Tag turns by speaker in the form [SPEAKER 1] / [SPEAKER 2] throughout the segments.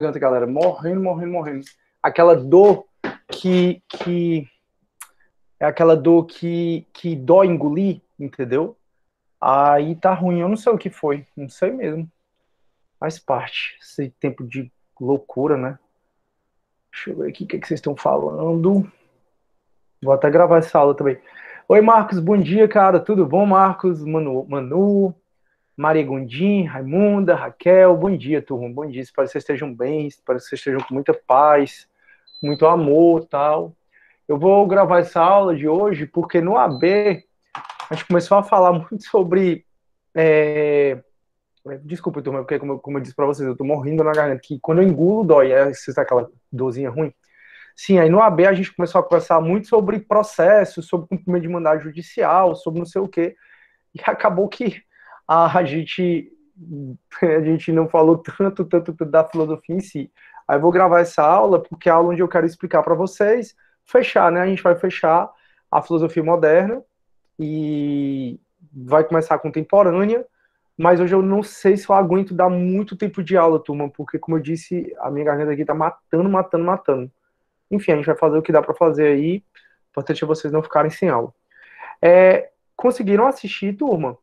[SPEAKER 1] garganta, galera, morrendo, morrendo, morrendo. Aquela dor que, que é aquela dor que, que dó engolir, entendeu? Aí tá ruim, eu não sei o que foi, não sei mesmo. Faz parte, esse tempo de loucura, né? Deixa eu ver aqui o que, é que vocês estão falando. Vou até gravar essa aula também. Oi, Marcos, bom dia, cara. Tudo bom, Marcos? Manu, Manu Maria Gundim, Raimunda, Raquel, bom dia, turma, bom dia, espero que vocês estejam bem, espero que vocês estejam com muita paz, muito amor tal. Eu vou gravar essa aula de hoje porque no AB a gente começou a falar muito sobre... É... Desculpa, turma, porque como eu, como eu disse para vocês, eu estou morrendo na garganta, que quando eu engulo dói, é, vocês tá aquela dorzinha ruim. Sim, aí no AB a gente começou a conversar muito sobre processos, sobre cumprimento de mandado judicial, sobre não sei o quê, e acabou que a gente a gente não falou tanto, tanto, tanto da filosofia em si. Aí vou gravar essa aula, porque é a aula onde eu quero explicar para vocês, fechar, né? A gente vai fechar a filosofia moderna e vai começar a contemporânea, mas hoje eu não sei se eu aguento dar muito tempo de aula, turma, porque, como eu disse, a minha garganta aqui tá matando, matando, matando. Enfim, a gente vai fazer o que dá para fazer aí, importante é vocês não ficarem sem aula. É, conseguiram assistir, turma?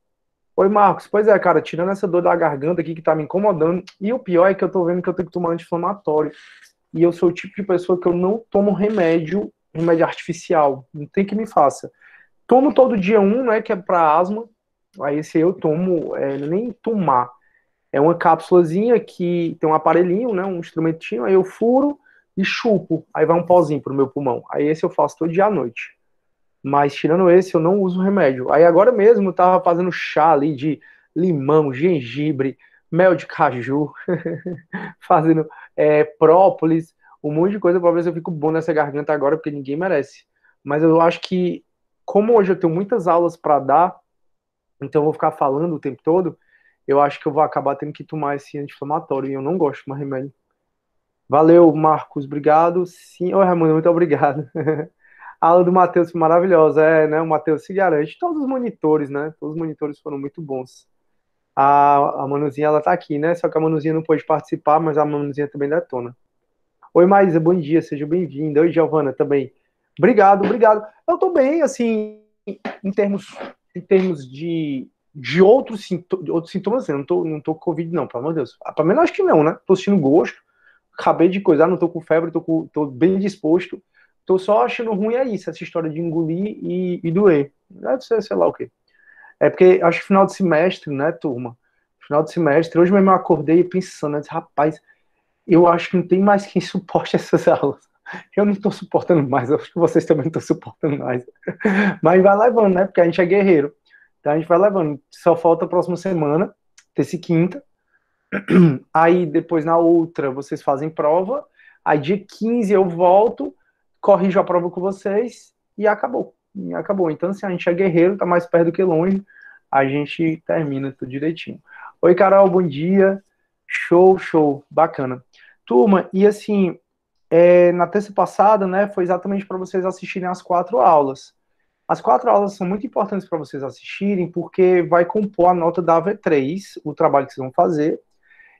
[SPEAKER 1] Oi, Marcos. Pois é, cara, tirando essa dor da garganta aqui que tá me incomodando, e o pior é que eu tô vendo que eu tenho que tomar anti-inflamatório. E eu sou o tipo de pessoa que eu não tomo remédio, remédio artificial. Não tem que me faça. Tomo todo dia um, né, que é pra asma. Aí esse eu tomo, é, é, nem tomar. É uma cápsulazinha que tem um aparelhinho, né, um instrumentinho, aí eu furo e chupo. Aí vai um pozinho pro meu pulmão. Aí esse eu faço todo dia à noite. Mas tirando esse, eu não uso remédio. Aí agora mesmo eu tava fazendo chá ali de limão, gengibre, mel de caju, fazendo é, própolis, um monte de coisa para ver se eu fico bom nessa garganta agora, porque ninguém merece. Mas eu acho que, como hoje eu tenho muitas aulas para dar, então eu vou ficar falando o tempo todo, eu acho que eu vou acabar tendo que tomar esse anti-inflamatório e eu não gosto de tomar remédio. Valeu, Marcos, obrigado. Sim, ô oh, muito obrigado. A aula do Matheus foi maravilhosa, é, né? O Matheus se garante. Todos os monitores, né? Todos os monitores foram muito bons. A, a Manuzinha, ela tá aqui, né? Só que a Manuzinha não pôde participar, mas a Manuzinha também detona. Oi, Maísa, bom dia, seja bem-vinda. Oi, Giovana, também. Obrigado, obrigado. Eu tô bem, assim, em termos, em termos de, de outros, sint, outros sintomas, assim, eu não tô, não tô com Covid, não, pelo amor de Deus. Ah, pelo menos acho que não, né? Tô sentindo gosto, acabei de coisar, não tô com febre, tô, com, tô bem disposto. Tô só achando ruim é isso, essa história de engolir e, e doer. Deve ser, sei lá o quê. É porque acho que final de semestre, né, turma? Final de semestre, hoje mesmo eu acordei pensando, eu rapaz, eu acho que não tem mais quem suporte essas aulas. Eu não estou suportando mais, eu acho que vocês também não estão suportando mais. Mas vai levando, né? Porque a gente é guerreiro. Então a gente vai levando. Só falta a próxima semana, terça e quinta. Aí depois na outra vocês fazem prova. Aí dia 15 eu volto corrijo a prova com vocês e acabou. E acabou. Então, assim, a gente é guerreiro, tá mais perto do que longe, a gente termina tudo direitinho. Oi, Carol, bom dia. Show, show, bacana. Turma, e assim, é, na terça passada, né, foi exatamente para vocês assistirem as quatro aulas. As quatro aulas são muito importantes para vocês assistirem, porque vai compor a nota da AV3, o trabalho que vocês vão fazer.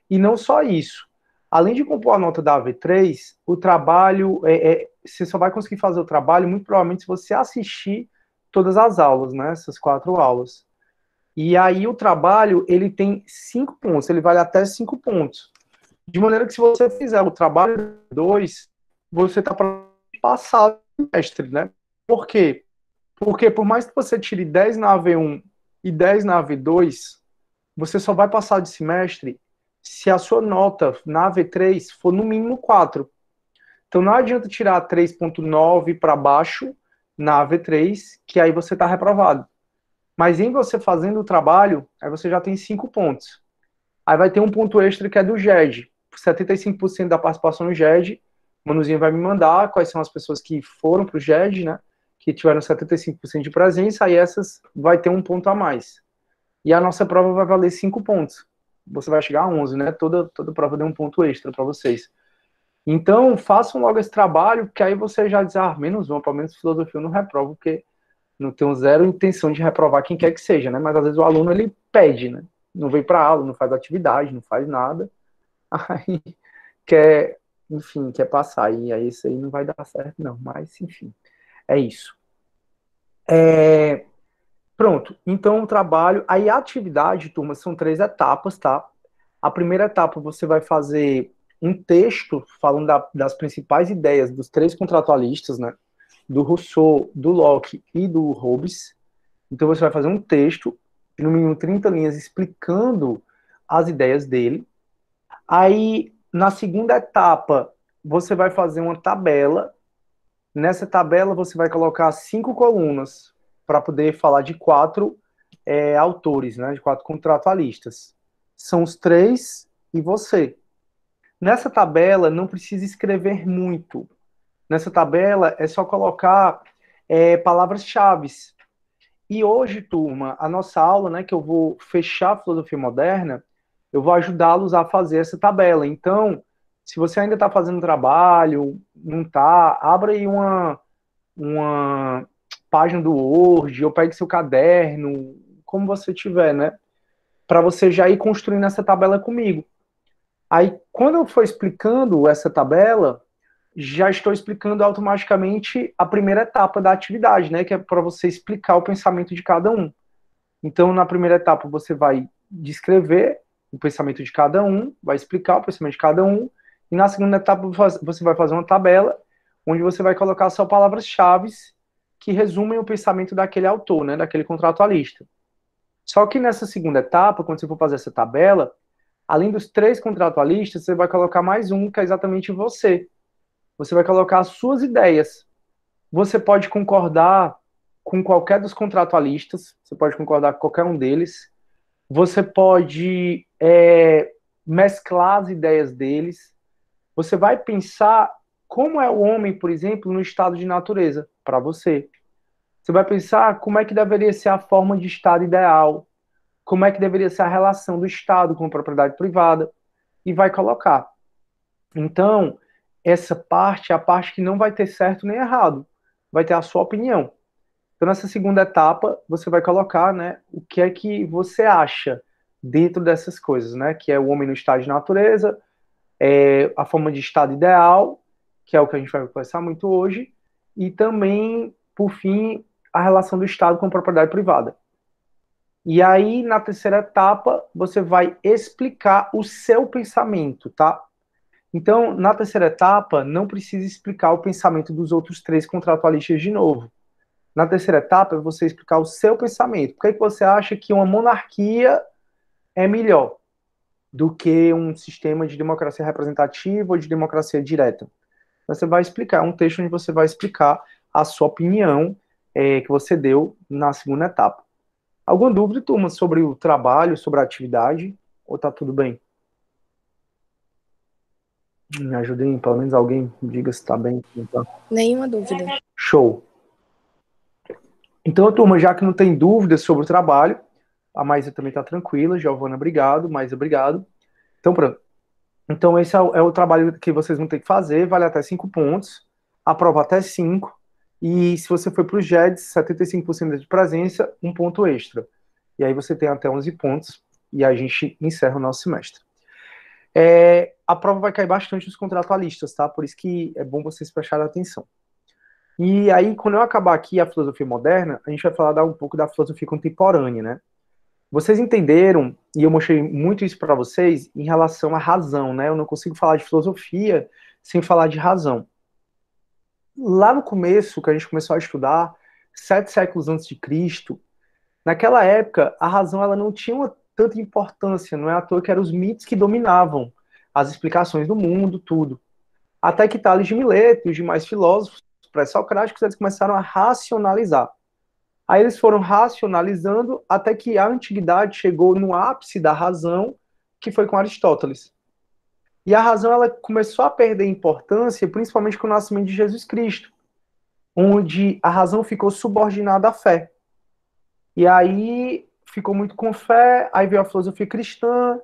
[SPEAKER 1] E não só isso, além de compor a nota da AV3, o trabalho, é, é, você só vai conseguir fazer o trabalho, muito provavelmente, se você assistir todas as aulas, né? Essas quatro aulas. E aí o trabalho, ele tem cinco pontos, ele vale até cinco pontos. De maneira que se você fizer o trabalho dois, você está para passar mestre, né? Por quê? Porque por mais que você tire 10 na AV1 e 10 na AV2, você só vai passar de semestre se a sua nota na V3 for no mínimo 4. Então não adianta tirar 3.9 para baixo na V3, que aí você está reprovado. Mas em você fazendo o trabalho, aí você já tem 5 pontos. Aí vai ter um ponto extra que é do GED. 75% da participação no GED. O Manuzinho vai me mandar quais são as pessoas que foram para o GED, né? Que tiveram 75% de presença, aí essas vai ter um ponto a mais. E a nossa prova vai valer 5 pontos você vai chegar a 11, né? Toda, toda prova deu um ponto extra para vocês. Então, façam logo esse trabalho, que aí você já diz, ah, menos um pelo menos filosofia eu não reprovo, porque não tenho zero intenção de reprovar quem quer que seja, né? Mas às vezes o aluno, ele pede, né? Não vem para aula, não faz atividade, não faz nada. Aí quer, enfim, quer passar. E aí isso aí não vai dar certo, não. Mas, enfim, é isso. É... Pronto. Então, o trabalho. Aí, a atividade, turma, são três etapas, tá? A primeira etapa, você vai fazer um texto falando da, das principais ideias dos três contratualistas, né? Do Rousseau, do Locke e do Hobbes. Então, você vai fazer um texto, no mínimo 30 linhas, explicando as ideias dele. Aí, na segunda etapa, você vai fazer uma tabela. Nessa tabela, você vai colocar cinco colunas para poder falar de quatro é, autores, né, de quatro contratualistas. São os três e você. Nessa tabela não precisa escrever muito. Nessa tabela é só colocar é, palavras-chave. E hoje, turma, a nossa aula, né, que eu vou fechar a filosofia moderna, eu vou ajudá-los a fazer essa tabela. Então, se você ainda está fazendo trabalho, não está, abra aí uma, uma página do Word, ou pegue seu caderno, como você tiver, né? Para você já ir construindo essa tabela comigo. Aí, quando eu for explicando essa tabela, já estou explicando automaticamente a primeira etapa da atividade, né? Que é para você explicar o pensamento de cada um. Então, na primeira etapa, você vai descrever o pensamento de cada um, vai explicar o pensamento de cada um, e na segunda etapa, você vai fazer uma tabela onde você vai colocar só palavras-chave que resumem o pensamento daquele autor, né, daquele contratualista. Só que nessa segunda etapa, quando você for fazer essa tabela, além dos três contratualistas, você vai colocar mais um, que é exatamente você. Você vai colocar as suas ideias. Você pode concordar com qualquer dos contratualistas, você pode concordar com qualquer um deles, você pode é, mesclar as ideias deles, você vai pensar como é o homem, por exemplo, no estado de natureza, para você. Você vai pensar como é que deveria ser a forma de estado ideal, como é que deveria ser a relação do Estado com a propriedade privada, e vai colocar. Então, essa parte é a parte que não vai ter certo nem errado, vai ter a sua opinião. Então, nessa segunda etapa, você vai colocar né, o que é que você acha dentro dessas coisas, né? Que é o homem no estado de natureza, é a forma de estado ideal que é o que a gente vai conversar muito hoje, e também, por fim, a relação do Estado com a propriedade privada. E aí, na terceira etapa, você vai explicar o seu pensamento, tá? Então, na terceira etapa, não precisa explicar o pensamento dos outros três contratualistas de novo. Na terceira etapa, é você explicar o seu pensamento. Por é que você acha que uma monarquia é melhor do que um sistema de democracia representativa ou de democracia direta? Você vai explicar, é um texto onde você vai explicar a sua opinião é, que você deu na segunda etapa. Alguma dúvida, turma, sobre o trabalho, sobre a atividade? Ou tá tudo bem? Me ajudem, pelo menos alguém diga se tá bem. Então. Nenhuma dúvida. Show. Então, turma, já que não tem dúvidas sobre o trabalho, a Maísa também tá tranquila, Giovana, obrigado, Maísa, obrigado. Então, pronto. Então, esse é o, é o, trabalho que vocês vão ter que fazer, vale até 5 pontos, aprova até 5, e se você for para o GEDS, 75% de presença, um ponto extra. E aí você tem até 11 pontos, e a gente encerra o nosso semestre. É, a prova vai cair bastante nos contratualistas, tá? Por isso que é bom vocês prestarem atenção. E aí, quando eu acabar aqui a filosofia moderna, a gente vai falar um pouco da filosofia contemporânea, né? Vocês entenderam, e eu mostrei muito isso para vocês, em relação à razão, né? Eu não consigo falar de filosofia sem falar de razão. Lá no começo, que a gente começou a estudar, sete séculos antes de Cristo, naquela época, a razão ela não tinha uma tanta importância, não é à toa que eram os mitos que dominavam as explicações do mundo, tudo. Até que Tales de Mileto e os demais filósofos pré-socráticos, eles começaram a racionalizar. Aí eles foram racionalizando até que a antiguidade chegou no ápice da razão, que foi com Aristóteles. E a razão ela começou a perder importância, principalmente com o nascimento de Jesus Cristo, onde a razão ficou subordinada à fé. E aí ficou muito com fé, aí veio a filosofia cristã,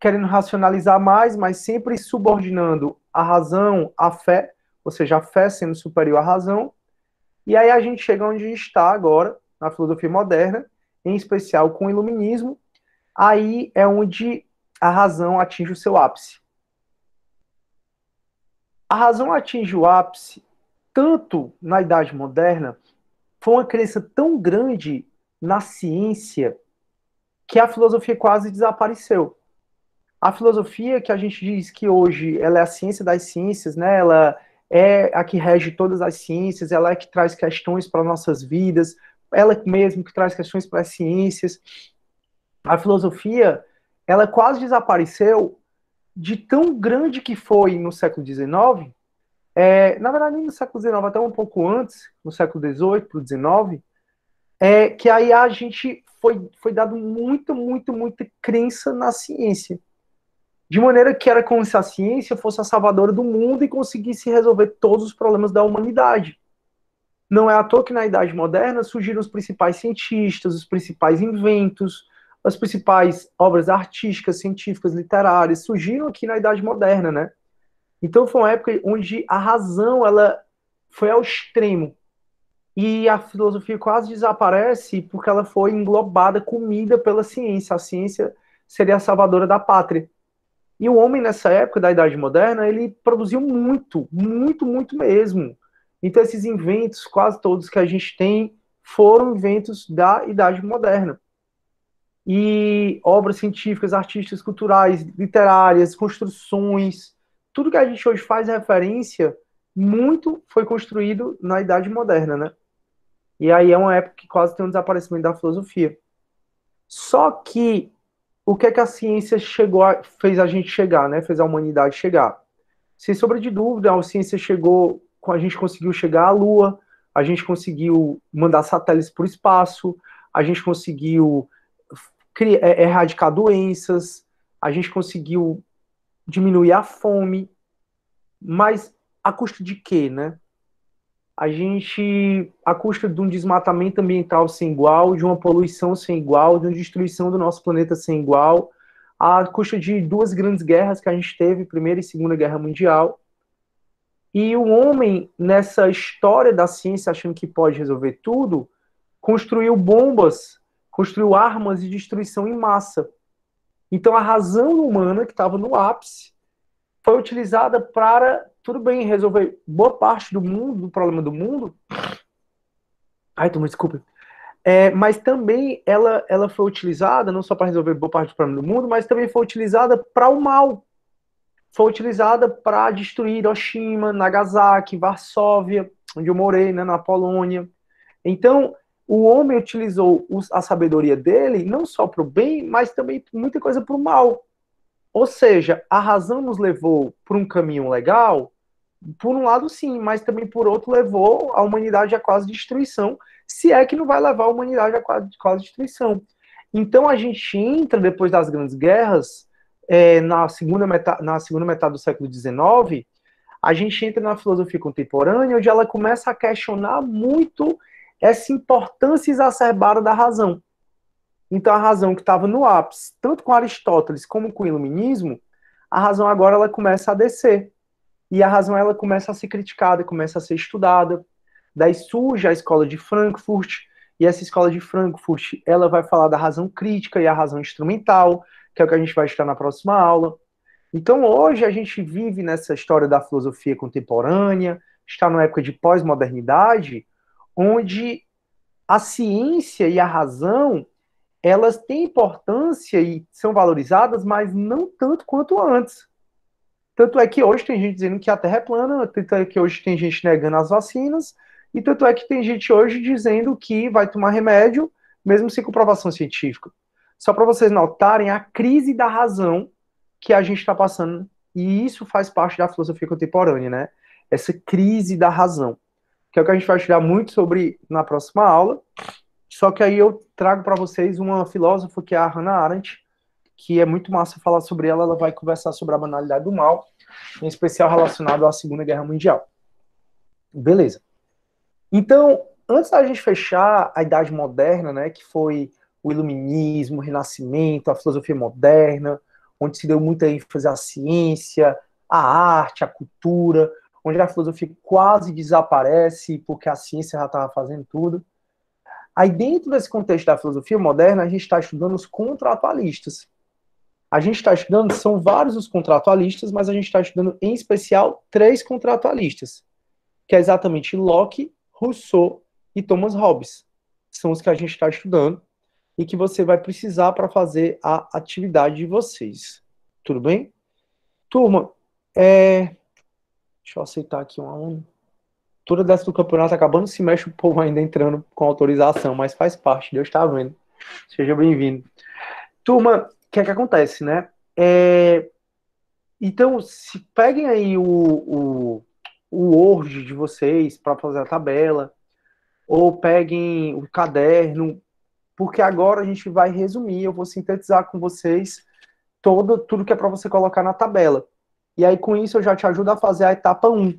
[SPEAKER 1] querendo racionalizar mais, mas sempre subordinando a razão à fé, ou seja, a fé sendo superior à razão, e aí a gente chega onde está agora, na filosofia moderna, em especial com o iluminismo, aí é onde a razão atinge o seu ápice. A razão atinge o ápice tanto na Idade Moderna, foi uma crença tão grande na ciência que a filosofia quase desapareceu. A filosofia que a gente diz que hoje ela é a ciência das ciências, né? Ela é a que rege todas as ciências, ela é que traz questões para nossas vidas, ela mesmo que traz questões para as ciências. A filosofia, ela quase desapareceu de tão grande que foi no século XIX, é, na verdade nem no século XIX, até um pouco antes, no século XVIII para o XIX, é, que aí a gente foi, foi dado muito, muito, muita crença na ciência de maneira que era como se a ciência fosse a salvadora do mundo e conseguisse resolver todos os problemas da humanidade. Não é à toa que na Idade Moderna surgiram os principais cientistas, os principais inventos, as principais obras artísticas, científicas, literárias, surgiram aqui na Idade Moderna, né? Então foi uma época onde a razão ela foi ao extremo e a filosofia quase desaparece porque ela foi englobada, comida pela ciência. A ciência seria a salvadora da pátria. E o homem, nessa época da Idade Moderna, ele produziu muito, muito, muito mesmo. Então, esses inventos, quase todos que a gente tem, foram inventos da Idade Moderna. E obras científicas, artísticas, culturais, literárias, construções, tudo que a gente hoje faz referência, muito foi construído na Idade Moderna, né? E aí é uma época que quase tem um desaparecimento da filosofia. Só que o que é que a ciência chegou a, fez a gente chegar, né? Fez a humanidade chegar. Sem sombra de dúvida, a ciência chegou, a gente conseguiu chegar à Lua, a gente conseguiu mandar satélites para o espaço, a gente conseguiu criar, é, erradicar doenças, a gente conseguiu diminuir a fome, mas a custo de quê, né? a gente, a custa de um desmatamento ambiental sem igual, de uma poluição sem igual, de uma destruição do nosso planeta sem igual, a custa de duas grandes guerras que a gente teve, Primeira e Segunda Guerra Mundial. E o homem, nessa história da ciência, achando que pode resolver tudo, construiu bombas, construiu armas de destruição em massa. Então, a razão humana, que estava no ápice, foi utilizada para tudo bem resolver boa parte do mundo, do problema do mundo. Ai, toma desculpa. É, mas também ela, ela foi utilizada não só para resolver boa parte do problema do mundo, mas também foi utilizada para o mal. Foi utilizada para destruir Hiroshima, Nagasaki, Varsóvia, onde eu morei, né, na Polônia. Então, o homem utilizou a sabedoria dele não só para o bem, mas também muita coisa para o mal. Ou seja, a razão nos levou por um caminho legal, por um lado sim, mas também por outro levou a humanidade à quase destruição, se é que não vai levar a humanidade à quase, quase destruição. Então a gente entra, depois das grandes guerras, é, na, segunda metade, na segunda metade do século XIX, a gente entra na filosofia contemporânea, onde ela começa a questionar muito essa importância exacerbada da razão. Então a razão que estava no ápice, tanto com Aristóteles como com o Iluminismo, a razão agora ela começa a descer. E a razão ela começa a ser criticada, começa a ser estudada. Daí surge a escola de Frankfurt, e essa escola de Frankfurt, ela vai falar da razão crítica e a razão instrumental, que é o que a gente vai estudar na próxima aula. Então hoje a gente vive nessa história da filosofia contemporânea, está numa época de pós-modernidade, onde a ciência e a razão elas têm importância e são valorizadas, mas não tanto quanto antes. Tanto é que hoje tem gente dizendo que a Terra é plana, tanto é que hoje tem gente negando as vacinas, e tanto é que tem gente hoje dizendo que vai tomar remédio, mesmo sem comprovação científica. Só para vocês notarem a crise da razão que a gente está passando, e isso faz parte da filosofia contemporânea, né? Essa crise da razão, que é o que a gente vai estudar muito sobre na próxima aula. Só que aí eu trago para vocês uma filósofa que é a Hannah Arendt, que é muito massa falar sobre ela. Ela vai conversar sobre a banalidade do mal, em especial relacionado à Segunda Guerra Mundial. Beleza. Então, antes da gente fechar a Idade Moderna, né, que foi o Iluminismo, o Renascimento, a filosofia moderna, onde se deu muita ênfase à ciência, à arte, à cultura, onde a filosofia quase desaparece porque a ciência já estava fazendo tudo. Aí, dentro desse contexto da filosofia moderna, a gente está estudando os contratualistas. A gente está estudando, são vários os contratualistas, mas a gente está estudando em especial três contratualistas, que é exatamente Locke, Rousseau e Thomas Hobbes. São os que a gente está estudando e que você vai precisar para fazer a atividade de vocês. Tudo bem? Turma, é... deixa eu aceitar aqui um aluno toda dessa do campeonato acabando se mexe, o povo ainda entrando com autorização, mas faz parte, Deus está vendo. Seja bem-vindo. Turma, o que é que acontece, né? É... Então, se peguem aí o, o, o Word de vocês para fazer a tabela, ou peguem o caderno, porque agora a gente vai resumir, eu vou sintetizar com vocês todo, tudo que é para você colocar na tabela. E aí, com isso, eu já te ajudo a fazer a etapa 1,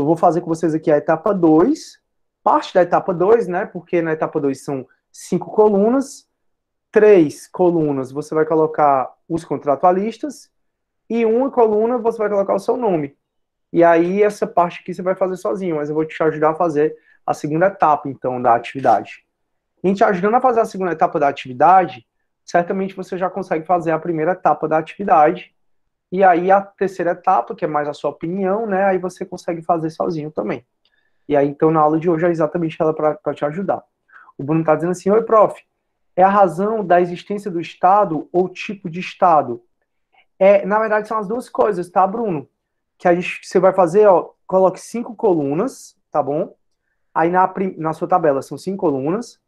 [SPEAKER 1] eu vou fazer com vocês aqui a etapa 2, parte da etapa 2, né? Porque na etapa 2 são cinco colunas, três colunas você vai colocar os contratualistas e uma coluna você vai colocar o seu nome. E aí essa parte aqui você vai fazer sozinho, mas eu vou te ajudar a fazer a segunda etapa então da atividade. A gente ajudando a fazer a segunda etapa da atividade, certamente você já consegue fazer a primeira etapa da atividade e aí a terceira etapa, que é mais a sua opinião, né? Aí você consegue fazer sozinho também. E aí, então, na aula de hoje é exatamente ela para te ajudar. O Bruno está dizendo assim, oi, prof. É a razão da existência do Estado ou tipo de Estado? É, na verdade, são as duas coisas, tá, Bruno? Que a gente, você vai fazer, ó, coloque cinco colunas, tá bom? Aí na, na sua tabela são cinco colunas.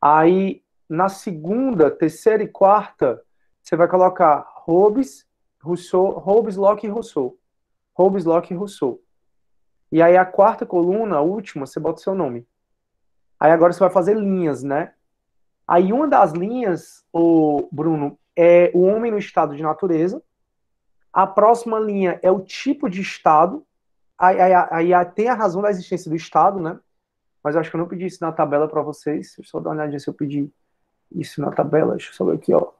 [SPEAKER 1] Aí na segunda, terceira e quarta, você vai colocar Hobbes, Rousseau, Hobbes, Locke e Rousseau. Hobbes, Locke e Rousseau. E aí a quarta coluna, a última, você bota o seu nome. Aí agora você vai fazer linhas, né? Aí uma das linhas, o Bruno, é o homem no estado de natureza. A próxima linha é o tipo de estado. Aí, aí, aí tem a razão da existência do estado, né? Mas eu acho que eu não pedi isso na tabela para vocês. Deixa eu só dar uma olhadinha se eu pedi isso na tabela. Deixa eu só ver aqui, ó.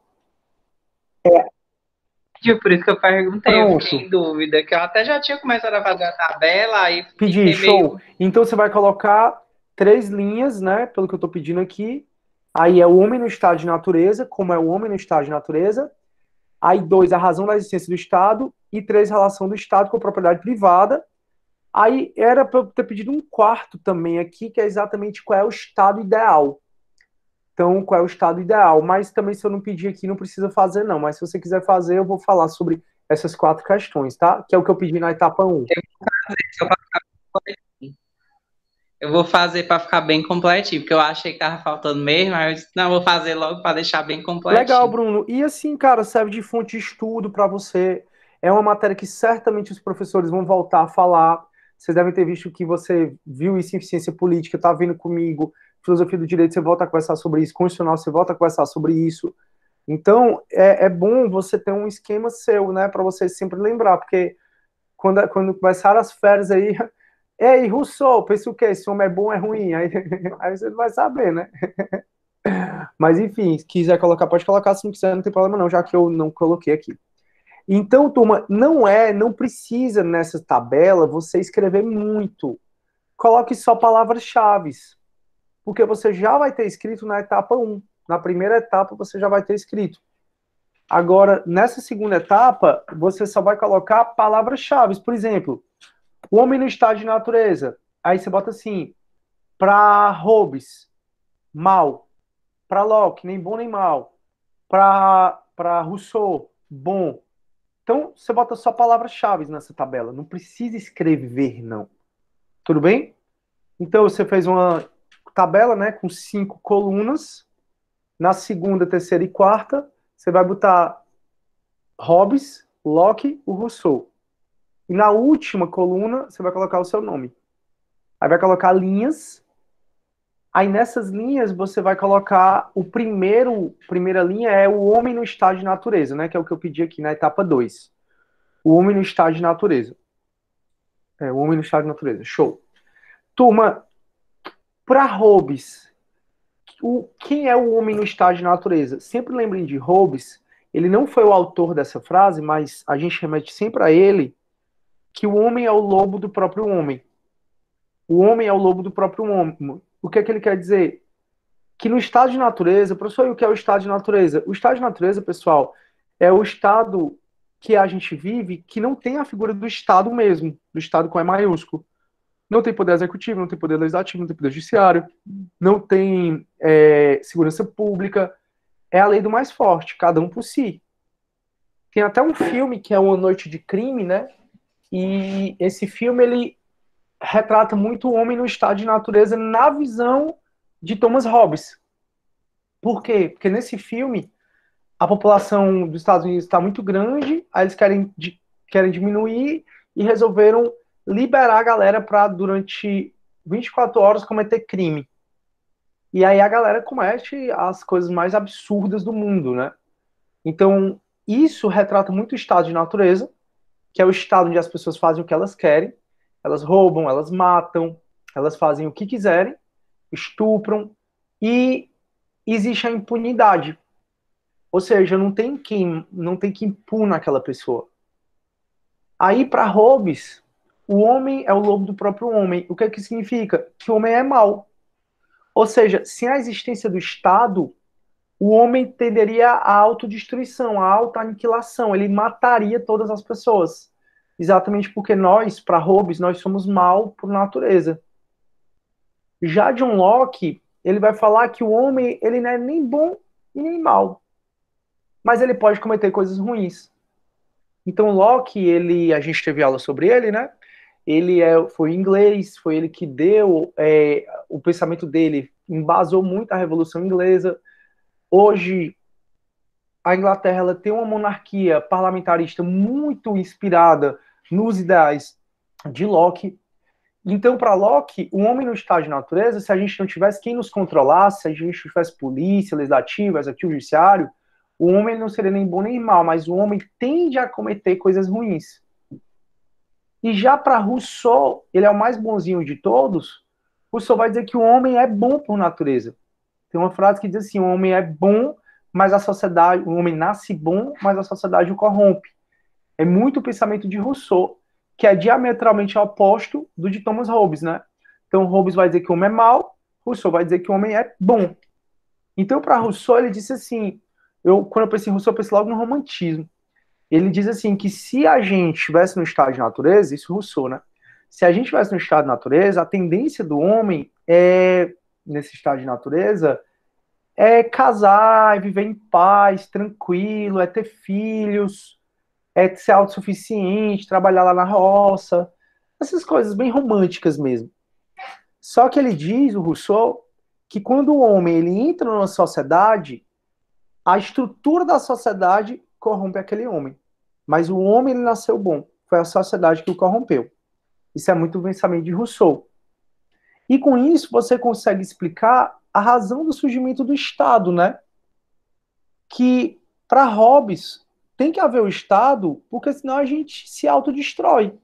[SPEAKER 1] Tipo, por isso que eu perguntei, Pronto. eu fiquei em dúvida, que eu até já tinha começado a fazer a tabela, e Pedi, show. Meio... Então você vai colocar três linhas, né, pelo que eu estou pedindo aqui, aí é o homem no estado de natureza, como é o homem no estado de natureza, aí dois, a razão da existência do Estado, e três, relação do Estado com a propriedade privada, Aí era para eu ter pedido um quarto também aqui, que é exatamente qual é o estado ideal. Então, qual é o estado ideal? Mas também, se eu não pedir aqui, não precisa fazer, não. Mas se você quiser fazer, eu vou falar sobre essas quatro questões, tá? Que é o que eu pedi na etapa 1. Eu vou fazer para ficar bem completinho, porque eu achei que tava faltando mesmo, mas eu disse, não, vou fazer logo para deixar bem completo. Legal, Bruno. E assim, cara, serve de fonte de estudo para você. É uma matéria que certamente os professores vão voltar a falar. Vocês devem ter visto que você viu isso em ciência política, tá vindo comigo filosofia do direito você volta a conversar sobre isso, constitucional você volta a conversar sobre isso. Então, é, é bom você ter um esquema seu, né, para você sempre lembrar, porque quando, quando começaram as férias aí, ei, Rousseau, pensa o quê? Esse homem é bom é ruim? Aí, aí você vai saber, né? Mas, enfim, se quiser colocar, pode colocar, se não quiser, não tem problema não, já que eu não coloquei aqui. Então, turma, não é, não precisa nessa tabela você escrever muito. Coloque só palavras-chave porque você já vai ter escrito na etapa 1. Na primeira etapa, você já vai ter escrito. Agora, nessa segunda etapa, você só vai colocar palavras-chave. Por exemplo, o homem no estado de natureza. Aí você bota assim: para Hobbes, mal. Para Locke, nem bom nem mal. Para Rousseau, bom. Então, você bota só palavras-chave nessa tabela. Não precisa escrever, não. Tudo bem? Então, você fez uma tabela, né, com cinco colunas. Na segunda, terceira e quarta, você vai botar Hobbes, Locke, o Rousseau. E na última coluna, você vai colocar o seu nome. Aí vai colocar linhas. Aí nessas linhas você vai colocar o primeiro, primeira linha é o homem no estado de natureza, né, que é o que eu pedi aqui na etapa 2. O homem no estado de natureza. É, o homem no estado de natureza. Show. Turma, para Hobbes, o, quem é o homem no estágio de natureza? Sempre lembrem de Hobbes, ele não foi o autor dessa frase, mas a gente remete sempre a ele que o homem é o lobo do próprio homem. O homem é o lobo do próprio homem. O que é que ele quer dizer? Que no estado de natureza, professor, e o que é o estado de natureza? O estado de natureza, pessoal, é o estado que a gente vive que não tem a figura do estado mesmo, do estado com E maiúsculo não tem poder executivo, não tem poder legislativo, não tem poder judiciário, não tem é, segurança pública. É a lei do mais forte, cada um por si. Tem até um filme que é Uma Noite de Crime, né? E esse filme ele retrata muito o homem no estado de natureza na visão de Thomas Hobbes. Por quê? Porque nesse filme a população dos Estados Unidos está muito grande, aí eles querem, querem diminuir e resolveram liberar a galera para durante 24 horas cometer crime. E aí a galera comete as coisas mais absurdas do mundo, né? Então, isso retrata muito o estado de natureza, que é o estado onde as pessoas fazem o que elas querem, elas roubam, elas matam, elas fazem o que quiserem, estupram e existe a impunidade. Ou seja, não tem quem, não tem quem impuna aquela pessoa. Aí para Hobbes, o homem é o lobo do próprio homem. O que, é que significa? Que o homem é mau. Ou seja, sem a existência do Estado, o homem tenderia à autodestruição, à autoaniquilação. Ele mataria todas as pessoas. Exatamente porque nós, para Hobbes, nós somos mal por natureza. Já John Locke, ele vai falar que o homem, ele não é nem bom e nem mal. Mas ele pode cometer coisas ruins. Então Locke, ele, a gente teve aula sobre ele, né? ele é, foi inglês, foi ele que deu é, o pensamento dele, embasou muito a Revolução Inglesa. Hoje, a Inglaterra ela tem uma monarquia parlamentarista muito inspirada nos ideais de Locke. Então, para Locke, o homem não está de natureza se a gente não tivesse quem nos controlasse, se a gente não tivesse polícia, legislativa, executivo, judiciário, o homem não seria nem bom nem mal, mas o homem tende a cometer coisas ruins. E já para Rousseau, ele é o mais bonzinho de todos, Rousseau vai dizer que o homem é bom por natureza. Tem uma frase que diz assim: o homem é bom, mas a sociedade, o homem nasce bom, mas a sociedade o corrompe. É muito o pensamento de Rousseau, que é diametralmente oposto do de Thomas Hobbes, né? Então Hobbes vai dizer que o homem é mau, Rousseau vai dizer que o homem é bom. Então para Rousseau ele disse assim, eu quando eu pensei em Rousseau eu pensei logo no romantismo. Ele diz assim que se a gente estivesse no estado de natureza, isso Rousseau, né? Se a gente estivesse no estado de natureza, a tendência do homem é, nesse estado de natureza, é casar, é viver em paz, tranquilo, é ter filhos, é ser autossuficiente, trabalhar lá na roça, essas coisas bem românticas mesmo. Só que ele diz, o Rousseau, que quando o homem ele entra numa sociedade, a estrutura da sociedade corrompe aquele homem. Mas o homem ele nasceu bom, foi a sociedade que o corrompeu. Isso é muito o pensamento de Rousseau. E com isso você consegue explicar a razão do surgimento do Estado, né? Que para Hobbes tem que haver o Estado, porque senão a gente se autodestrói.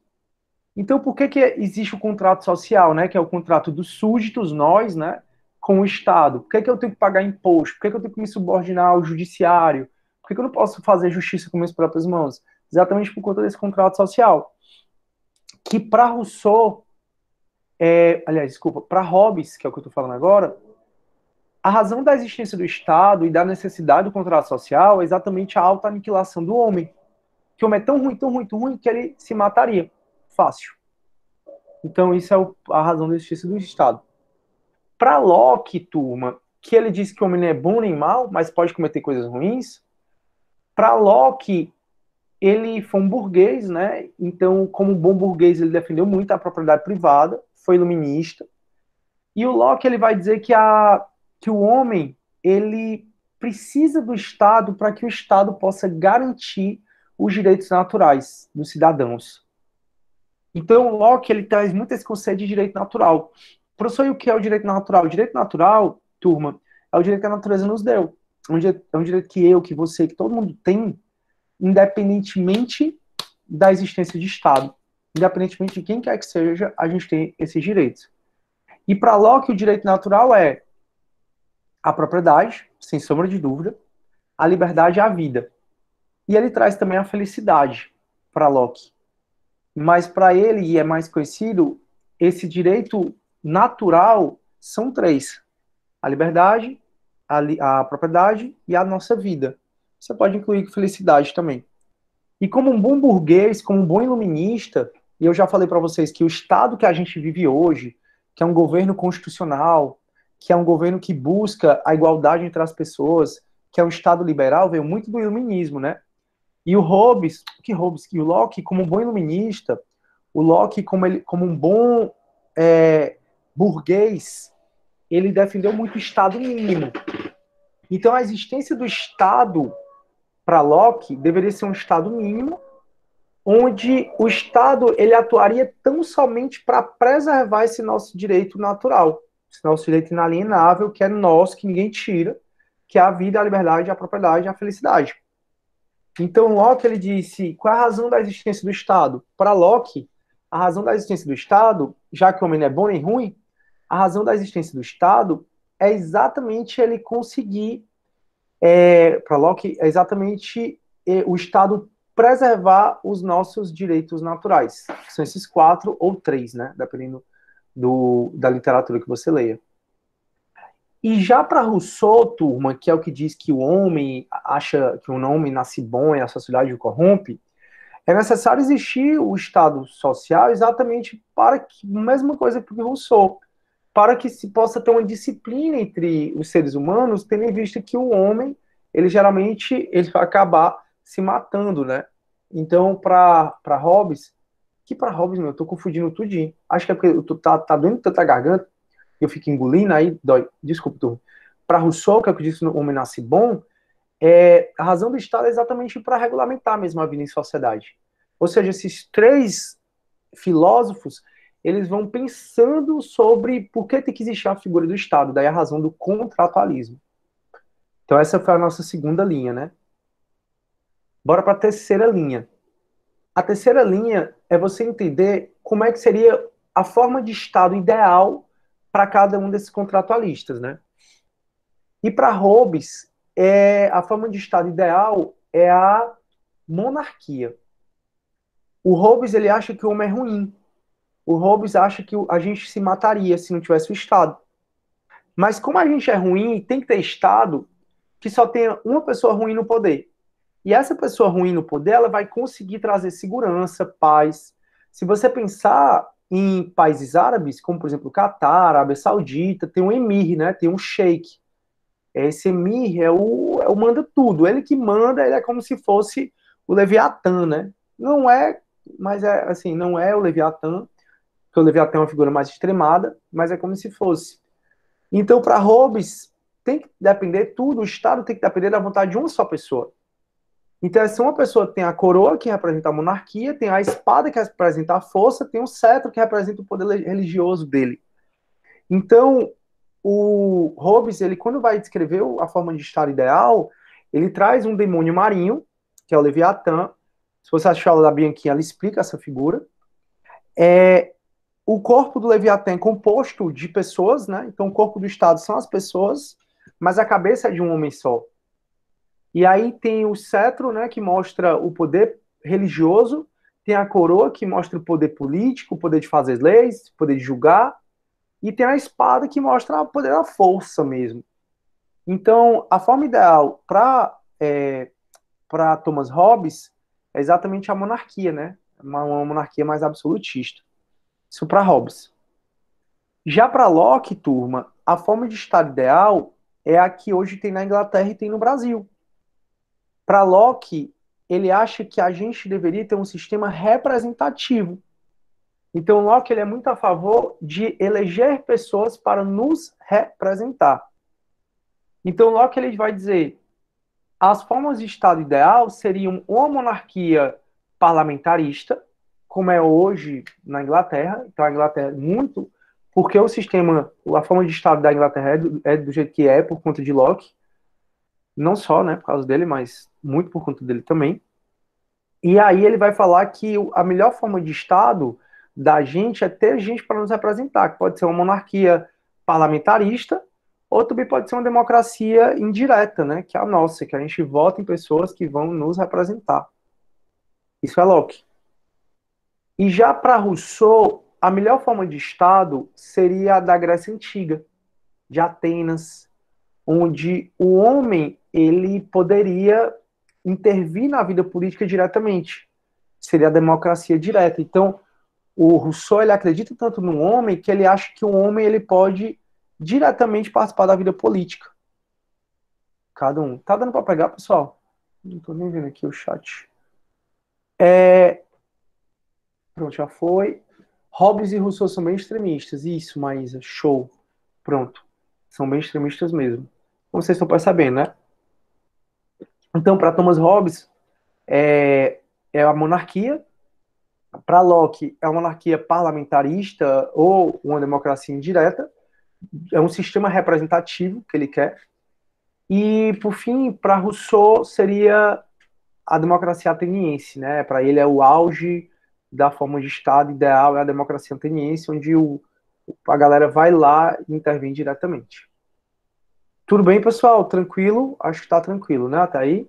[SPEAKER 1] Então, por que, que existe o contrato social, né? Que é o contrato dos súditos, nós, né? Com o Estado. Por que, que eu tenho que pagar imposto? Por que, que eu tenho que me subordinar ao judiciário? Por que eu não posso fazer justiça com minhas próprias mãos? Exatamente por conta desse contrato social. Que para Rousseau, é, aliás, desculpa, para Hobbes, que é o que eu estou falando agora, a razão da existência do Estado e da necessidade do contrato social é exatamente a alta aniquilação do homem. Que o homem é tão ruim, tão ruim, tão ruim, que ele se mataria. Fácil. Então, isso é a razão da existência do Estado. Para Locke, turma, que ele diz que o homem não é bom nem mal, mas pode cometer coisas ruins, para Locke, ele foi um burguês, né? Então, como bom burguês, ele defendeu muito a propriedade privada, foi iluminista. E o Locke ele vai dizer que, a, que o homem ele precisa do Estado para que o Estado possa garantir os direitos naturais dos cidadãos. Então, Locke ele traz muito esse conceito de direito natural. Professor, e o que é o direito natural? O direito natural, turma, é o direito que a natureza nos deu. É um direito, é um direito que eu, que você, que todo mundo tem, independentemente da existência de Estado. Independentemente de quem quer que seja, a gente tem esses direitos. E para Locke, o direito natural é a propriedade, sem sombra de dúvida, a liberdade e a vida. E ele traz também a felicidade para Locke. Mas para ele, e é mais conhecido, esse direito natural são três: a liberdade, a, a propriedade e a nossa vida. Você pode incluir felicidade também. E como um bom burguês, como um bom iluminista, e eu já falei para vocês que o Estado que a gente vive hoje, que é um governo constitucional, que é um governo que busca a igualdade entre as pessoas, que é um Estado liberal, veio muito do iluminismo, né? E o Hobbes, que Hobbes, que o Locke, como um bom iluminista, o Locke, como, ele, como um bom é, burguês, ele defendeu muito o Estado mínimo, então, a existência do Estado para Locke deveria ser um Estado mínimo, onde o Estado ele atuaria tão somente para preservar esse nosso direito natural, esse nosso direito inalienável, que é nosso, que ninguém tira, que é a vida, a liberdade, a propriedade, a felicidade. Então, Locke ele disse qual é a razão da existência do Estado. Para Locke, a razão da existência do Estado, já que o homem não é bom nem ruim, a razão da existência do Estado é exatamente ele conseguir, é, para Locke, é exatamente é, o Estado preservar os nossos direitos naturais. São esses quatro ou três, né? Dependendo do, da literatura que você leia. E já para Rousseau, turma, que é o que diz que o homem acha que um homem nasce bom e a sociedade o corrompe, é necessário existir o Estado social exatamente para que, mesma coisa que Rousseau, para que se possa ter uma disciplina entre os seres humanos, tendo em vista que o homem, ele geralmente ele vai acabar se matando, né? Então, para Hobbes, que para Hobbes, meu, eu tô confundindo tudinho. Acho que é porque eu tô, tá, tá doendo tanta garganta, eu fico engolindo, aí dói. Desculpa, turma. Para Rousseau, que é o que disse no Homem Nasce Bom, é, a razão do Estado é exatamente para regulamentar mesmo a vida em sociedade. Ou seja, esses três filósofos, eles vão pensando sobre por que tem que existir a figura do Estado, daí a razão do contratualismo. Então essa foi a nossa segunda linha, né? Bora para a terceira linha. A terceira linha é você entender como é que seria a forma de Estado ideal para cada um desses contratualistas, né? E para Hobbes, é, a forma de Estado ideal é a monarquia. O Hobbes ele acha que o homem é ruim, o Hobbes acha que a gente se mataria se não tivesse o Estado. Mas como a gente é ruim e tem que ter Estado, que só tenha uma pessoa ruim no poder. E essa pessoa ruim no poder, ela vai conseguir trazer segurança, paz. Se você pensar em países árabes, como por exemplo o Catar, Arábia Saudita, tem um emir, né? Tem um sheik. Esse emir é o, é o manda tudo. Ele que manda, ele é como se fosse o Leviatã, né? Não é, mas é assim, não é o Leviatã, que o Leviatã é uma figura mais extremada, mas é como se fosse. Então, para Hobbes, tem que depender tudo, o Estado tem que depender da vontade de uma só pessoa. Então, se uma pessoa tem a coroa, que representa a monarquia, tem a espada, que representa a força, tem o cetro, que representa o poder religioso dele. Então, o Hobbes, ele quando vai descrever a forma de Estado ideal, ele traz um demônio marinho, que é o Leviatã. Se você achar aula da Bianquinha, ela explica essa figura. É, o corpo do Leviatã é composto de pessoas, né? Então o corpo do Estado são as pessoas, mas a cabeça é de um homem só. E aí tem o cetro, né, que mostra o poder religioso, tem a coroa que mostra o poder político, o poder de fazer leis, o poder de julgar, e tem a espada que mostra o poder da força mesmo. Então, a forma ideal para é, para Thomas Hobbes é exatamente a monarquia, né? Uma, uma monarquia mais absolutista. Isso para Hobbes. Já para Locke, turma, a forma de Estado ideal é a que hoje tem na Inglaterra e tem no Brasil. Para Locke, ele acha que a gente deveria ter um sistema representativo. Então, Locke ele é muito a favor de eleger pessoas para nos representar. Então, Locke ele vai dizer: as formas de Estado ideal seriam uma monarquia parlamentarista, como é hoje na Inglaterra. Então, a Inglaterra, é muito, porque o sistema, a forma de Estado da Inglaterra é do, é do jeito que é por conta de Locke. Não só, né, por causa dele, mas muito por conta dele também. E aí ele vai falar que a melhor forma de Estado da gente é ter gente para nos representar, que pode ser uma monarquia parlamentarista, ou também pode ser uma democracia indireta, né, que é a nossa, que a gente vota em pessoas que vão nos representar. Isso é Locke. E já para Rousseau, a melhor forma de Estado seria a da Grécia Antiga, de Atenas, onde o homem ele poderia intervir na vida política diretamente. Seria a democracia direta. Então, o Rousseau ele acredita tanto no homem que ele acha que o homem ele pode diretamente participar da vida política. Cada um. Tá dando para pegar, pessoal? Não tô nem vendo aqui o chat. É, Pronto, já foi. Hobbes e Rousseau são bem extremistas. Isso, Maísa. Show. Pronto. São bem extremistas mesmo. Como vocês estão percebendo, né? Então, para Thomas Hobbes, é, é a monarquia. Para Locke, é uma monarquia parlamentarista ou uma democracia indireta. É um sistema representativo que ele quer. E, por fim, para Rousseau, seria a democracia ateniense, né? Para ele é o auge da forma de Estado ideal é a democracia ateniense, onde o, a galera vai lá e intervém diretamente. Tudo bem, pessoal? Tranquilo? Acho que está tranquilo, né? Até aí?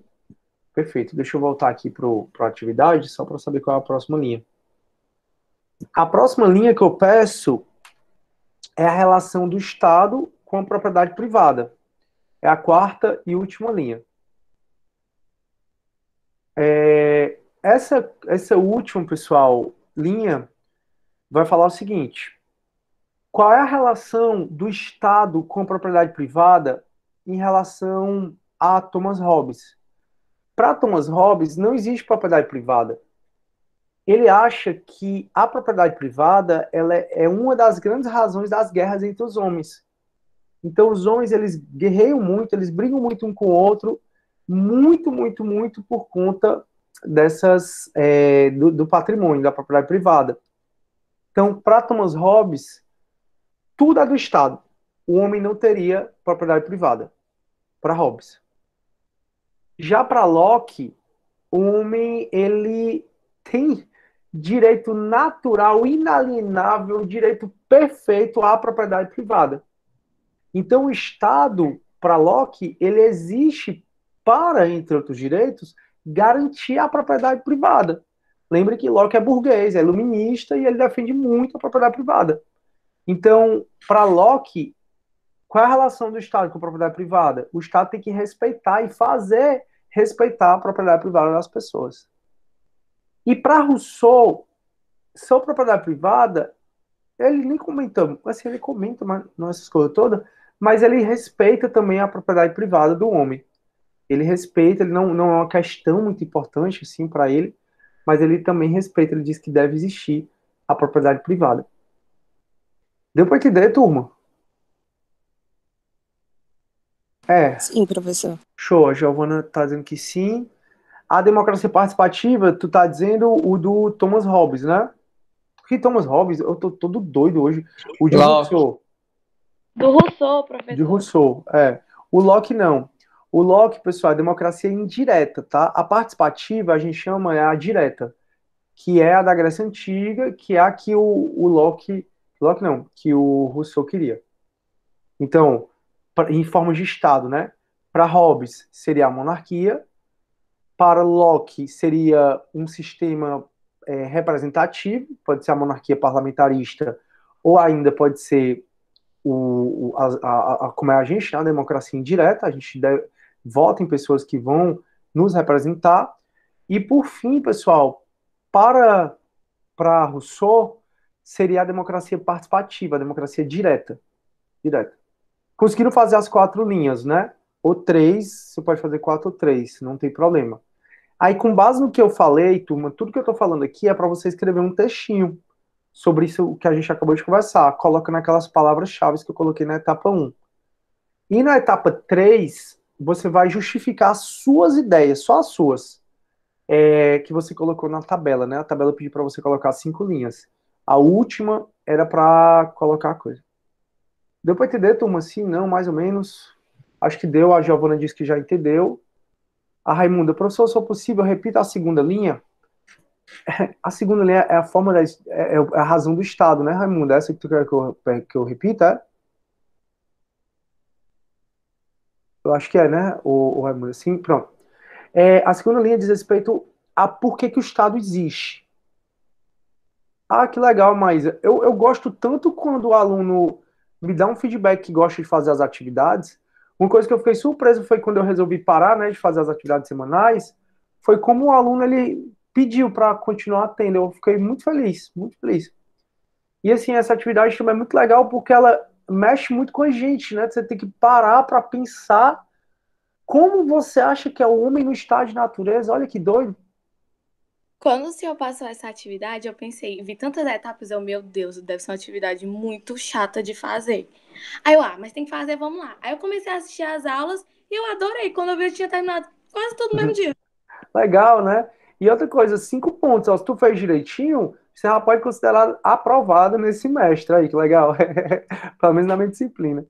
[SPEAKER 1] Perfeito. Deixa eu voltar aqui para a atividade, só para saber qual é a próxima linha. A próxima linha que eu peço é a relação do Estado com a propriedade privada. É a quarta e última linha. É, essa, essa última, pessoal, linha vai falar o seguinte: qual é a relação do Estado com a propriedade privada em relação a Thomas Hobbes? Para Thomas Hobbes, não existe propriedade privada. Ele acha que a propriedade privada ela é uma das grandes razões das guerras entre os homens. Então, os homens eles guerreiam muito, eles brigam muito um com o outro, muito, muito, muito por conta dessas é, do, do, patrimônio, da propriedade privada. Então, para Thomas Hobbes, tudo é do Estado. O homem não teria propriedade privada, para Hobbes. Já para Locke, o homem ele tem direito natural, inalienável, direito perfeito à propriedade privada. Então, o Estado, para Locke, ele existe para, entre outros direitos, garantir a propriedade privada. Lembra que Locke é burguês, é iluminista e ele defende muito a propriedade privada. Então, para Locke, qual é a relação do Estado com a propriedade privada? O Estado tem que respeitar e fazer respeitar a propriedade privada das pessoas. E para Rousseau, sua propriedade privada, ele nem comenta, assim, ele comenta mas, não essas coisas todas, mas ele respeita também a propriedade privada do homem ele respeita, ele não, não é uma questão muito importante assim para ele, mas ele também respeita, ele diz que deve existir a propriedade privada. Deu para entender, turma? É. Sim, professor. Show, a Giovana tá dizendo que sim. A democracia participativa, tu tá dizendo o do Thomas Hobbes, né? Que Thomas Hobbes, eu tô todo doido hoje. O de Locke. Rousseau. Do Rousseau, professor. De Rousseau, é. O Locke não. O Locke, pessoal, é democracia indireta, tá? A participativa a gente chama é a direta, que é a da Grécia Antiga, que é a que o, o Locke, Locke não, que o Rousseau queria. Então, em forma de Estado, né? Para Hobbes seria a monarquia, para Locke seria um sistema é, representativo, pode ser a monarquia parlamentarista, ou ainda pode ser o, a, a, a, como é a gente, né, a democracia indireta, a gente deve, votem pessoas que vão nos representar. E por fim, pessoal, para, para Rousseau, seria a democracia participativa, a democracia direta. Direta. Conseguiram fazer as quatro linhas, né? Ou três, você pode fazer quatro ou três, não tem problema. Aí, com base no que eu falei, turma, tudo que eu estou falando aqui é para você escrever um textinho sobre isso que a gente acabou de conversar, colocando aquelas palavras-chave que eu coloquei na etapa 1. E na etapa 3, você vai justificar as suas ideias, só as suas, é, que você colocou na tabela, né? A tabela pediu para você colocar cinco linhas. A última era para colocar a coisa. Deu para entender, turma? Sim, não, mais ou menos. Acho que deu. A Giovana disse que já entendeu. A Raimunda, professor, se for possível, repita a segunda linha. A segunda linha é a forma da, é, é, a razão do Estado, né, Raimunda? Essa que tu quer que eu, que eu repita? É? Eu acho que é, né, o, o Raimundo? Sim, pronto. É, a segunda linha diz respeito a por que, que o Estado existe. Ah, que legal, Maísa. Eu, eu gosto tanto quando o aluno me dá um feedback que gosta de fazer as atividades. Uma coisa que eu fiquei surpreso foi quando eu resolvi parar, né, de fazer as atividades semanais, foi como o aluno, ele pediu para continuar tendo. Eu fiquei muito feliz, muito feliz. E assim, essa atividade também é muito legal porque ela mexe muito com a gente, né? Você tem que parar para pensar como você acha que é o homem no estado de natureza. Olha que doido. Quando o senhor passou essa atividade, eu pensei, vi tantas etapas, eu, meu Deus, deve ser uma atividade muito chata de fazer. Aí eu, ah, mas tem que fazer, vamos lá. Aí eu comecei a assistir as aulas e eu adorei. Quando eu vi, eu tinha terminado quase todo o mesmo dia. Legal, né? E outra coisa, cinco pontos, ó, se tu fez direitinho, você já pode considerar aprovada nesse semestre aí, que legal. Pelo menos na minha disciplina.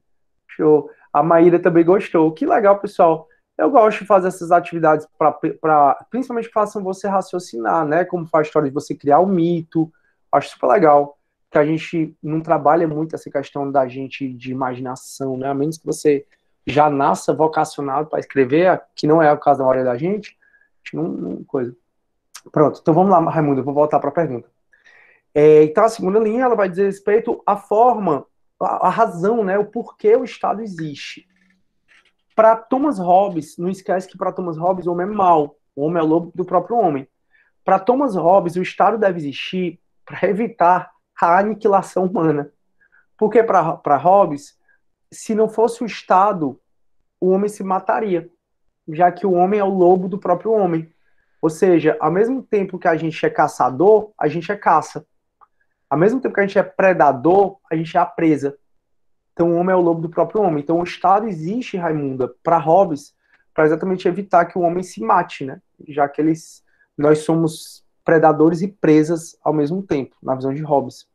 [SPEAKER 1] Show. A Maíra também gostou. Que legal, pessoal. Eu gosto de fazer essas atividades para principalmente que façam você raciocinar, né? Como faz a história de você criar o um mito. Acho super legal que a gente não trabalha muito essa questão da gente de imaginação, né? A menos que você já nasça vocacionado para escrever, que não é o caso da maioria da gente, a gente não, não coisa. Pronto, então vamos lá, Raimundo, eu vou voltar para a pergunta. É, então, tá a segunda linha ela vai dizer respeito à forma, à, razão, né, o porquê o Estado existe. Para Thomas Hobbes, não esquece que para Thomas Hobbes o homem é mau, o homem é lobo do próprio homem. Para Thomas Hobbes, o Estado deve existir para evitar a aniquilação humana. Porque para Hobbes, se não fosse o Estado, o homem se mataria, já que o homem é o lobo do próprio homem. Ou seja, ao mesmo tempo que a gente é caçador, a gente é caça. Ao mesmo tempo que a gente é predador, a gente é a presa. Então o homem é o lobo do próprio homem. Então o Estado existe, Raimunda, para Hobbes, para exatamente evitar que o homem se mate, né? Já que eles, nós somos predadores e presas ao mesmo tempo, na visão de Hobbes.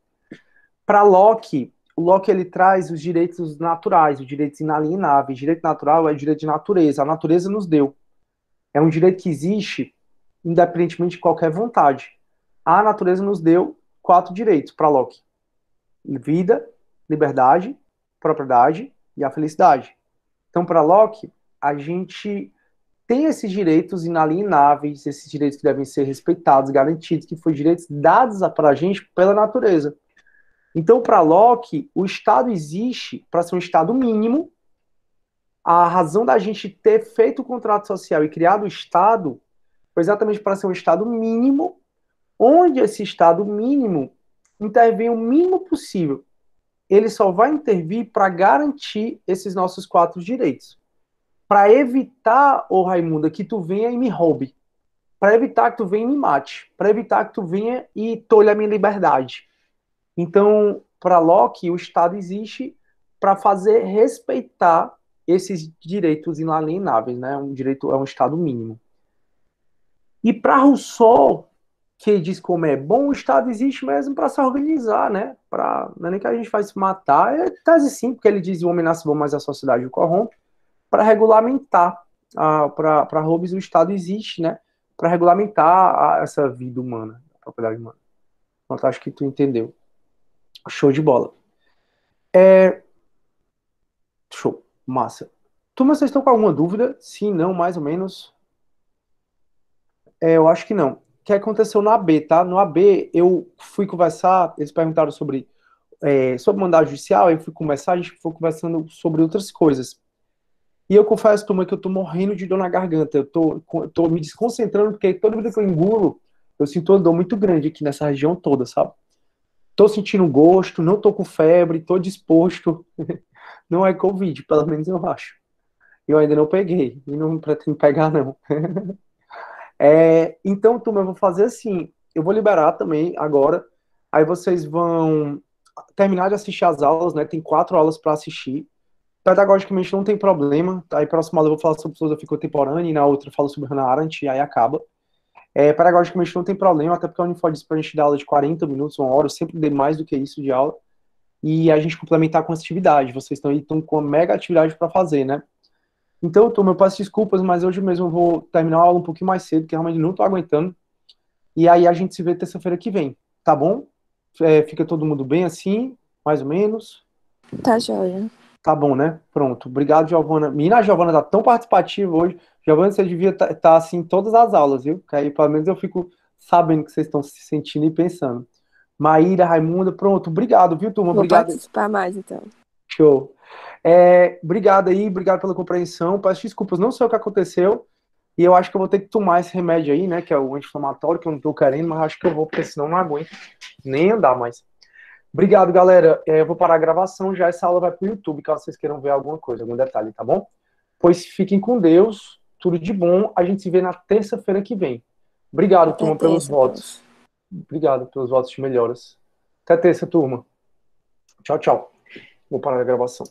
[SPEAKER 1] Para Locke, o Locke ele traz os direitos naturais, os direitos inalienáveis. O direito natural é o direito de natureza, a natureza nos deu. É um direito que existe independentemente de qualquer vontade. A natureza nos deu quatro direitos para Locke: vida, liberdade, propriedade e a felicidade. Então, para Locke, a gente tem esses direitos inalienáveis, esses direitos que devem ser respeitados, garantidos, que foram direitos dados para a gente pela natureza. Então, para Locke, o Estado existe para ser um Estado mínimo. A razão da gente ter feito o contrato social e criado o Estado foi exatamente para ser um Estado mínimo onde esse estado mínimo intervém o mínimo possível. Ele só vai intervir para garantir esses nossos quatro direitos. Para evitar, ô oh Raimunda, que tu venha e me roube. Para evitar que tu venha e me mate. Para evitar que tu venha e tolhe a minha liberdade. Então, para Locke, o Estado existe para fazer respeitar esses direitos inalienáveis, né? Um direito é um Estado mínimo. E para Rousseau, que diz como é bom, o Estado existe mesmo para se organizar, né? Pra, não é nem que a gente vai se matar, é tese sim, porque ele diz o homem nasce bom, mas a sociedade o corrompe, para regulamentar, ah, para Hobbes o Estado existe, né? Para regulamentar a, essa vida humana, a propriedade humana. Então, acho que tu entendeu. Show de bola. É... Show, massa. Turma, vocês estão com alguma dúvida? Sim, não, mais ou menos? É, eu acho que não que aconteceu no AB, tá? No AB, eu fui conversar, eles perguntaram sobre, é, sobre mandado judicial, eu fui conversar, a gente foi conversando sobre outras coisas. E eu confesso, turma, que eu tô morrendo de dor na garganta, eu tô, tô me desconcentrando, porque todo mundo que eu engulo, eu sinto uma dor muito grande aqui nessa região toda, sabe? Tô sentindo gosto, não tô com febre, tô disposto. não é Covid, pelo menos eu acho. Eu ainda não peguei e não pretendo pegar, não. É, então, turma, eu vou fazer assim. Eu vou liberar também agora. Aí vocês vão terminar de assistir as aulas, né? Tem quatro aulas para assistir. Pedagogicamente não tem problema. Tá? Aí, próxima aula eu vou falar sobre filosofia contemporânea e na outra eu falo sobre Hannah Arendt e aí acaba. É, pedagogicamente não tem problema, até porque a Unifor para a gente dar aula de 40 minutos, uma hora, eu sempre dei mais do que isso de aula. E a gente complementar com atividade. Vocês estão aí tão com uma mega atividade para fazer, né? Então, turma, eu peço desculpas, mas hoje mesmo eu vou terminar a aula um pouquinho mais cedo, que realmente não estou aguentando. E aí a gente se vê terça-feira que vem, tá bom? É, fica todo mundo bem assim, mais ou menos? Tá joia. Tá bom, né? Pronto. Obrigado, Giovana. Menina, a Giovana tá tão participativa hoje. Giovana, você devia estar tá, tá, assim em todas as aulas, viu? Que aí pelo menos eu fico sabendo que vocês estão se sentindo e pensando. Maíra, Raimunda, pronto. Obrigado, viu, turma? Vou obrigado. participar mais, então. Show. É, obrigado aí, obrigado pela compreensão. Peço desculpas, não sei o que aconteceu. E eu acho que eu vou ter que tomar esse remédio aí, né? Que é o anti-inflamatório, que eu não tô querendo, mas acho que eu vou, porque senão não aguento nem andar mais. Obrigado, galera. É, eu vou parar a gravação já. Essa aula vai pro YouTube, caso vocês queiram ver alguma coisa, algum detalhe, tá bom? Pois fiquem com Deus. Tudo de bom. A gente se vê na terça-feira que vem. Obrigado, turma, pelos votos. Obrigado pelos votos de melhoras. Até terça, turma. Tchau, tchau. Vou parar a gravação.